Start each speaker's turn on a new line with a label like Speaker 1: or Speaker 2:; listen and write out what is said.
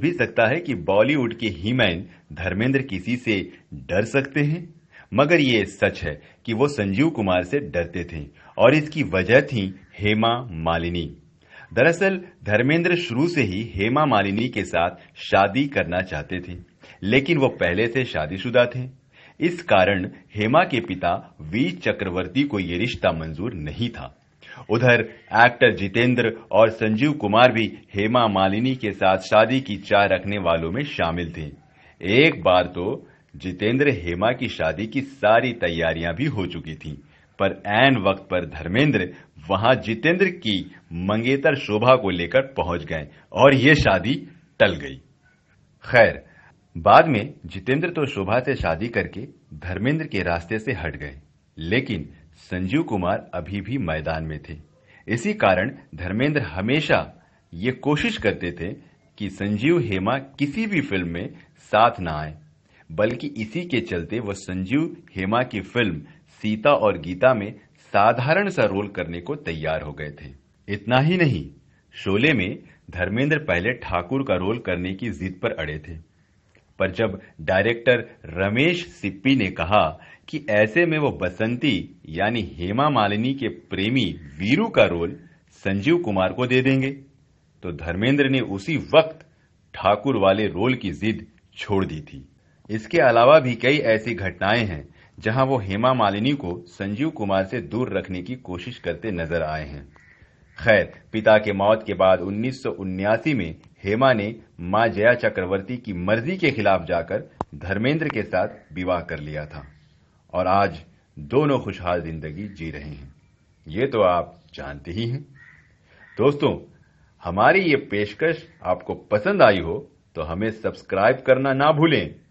Speaker 1: भी सकता है कि बॉलीवुड के हीमैन धर्मेंद्र किसी से डर सकते हैं मगर ये सच है कि वो संजीव कुमार से डरते थे और इसकी वजह थी हेमा मालिनी दरअसल धर्मेंद्र शुरू से ही हेमा मालिनी के साथ शादी करना चाहते थे लेकिन वो पहले से शादीशुदा थे इस कारण हेमा के पिता वी चक्रवर्ती को ये रिश्ता मंजूर नहीं था उधर एक्टर जितेंद्र और संजीव कुमार भी हेमा मालिनी के साथ शादी की चाह रखने वालों में शामिल थे एक बार तो जितेंद्र हेमा की शादी की सारी तैयारियां भी हो चुकी थीं, पर ऐन वक्त पर धर्मेंद्र वहां जितेंद्र की मंगेतर शोभा को लेकर पहुंच गए और ये शादी टल गई खैर बाद में जितेंद्र तो शोभा से शादी करके धर्मेंद्र के रास्ते से हट गए लेकिन संजीव कुमार अभी भी मैदान में थे इसी कारण धर्मेंद्र हमेशा ये कोशिश करते थे कि संजीव हेमा किसी भी फिल्म में साथ ना आए बल्कि इसी के चलते वह संजीव हेमा की फिल्म सीता और गीता में साधारण सा रोल करने को तैयार हो गए थे इतना ही नहीं शोले में धर्मेंद्र पहले ठाकुर का रोल करने की जिद पर अड़े थे पर जब डायरेक्टर रमेश सिप्पी ने कहा कि ऐसे में वो बसंती यानी हेमा मालिनी के प्रेमी वीरू का रोल संजीव कुमार को दे देंगे तो धर्मेंद्र ने उसी वक्त ठाकुर वाले रोल की जिद छोड़ दी थी इसके अलावा भी कई ऐसी घटनाएं हैं जहां वो हेमा मालिनी को संजीव कुमार से दूर रखने की कोशिश करते नजर आए हैं खैर पिता के मौत के बाद उन्नीस में हेमा ने मां जया चक्रवर्ती की मर्जी के खिलाफ जाकर धर्मेंद्र के साथ विवाह कर लिया था और आज दोनों खुशहाल जिंदगी जी रहे हैं ये तो आप जानते ही हैं दोस्तों हमारी ये पेशकश आपको पसंद आई हो तो हमें सब्सक्राइब करना ना भूलें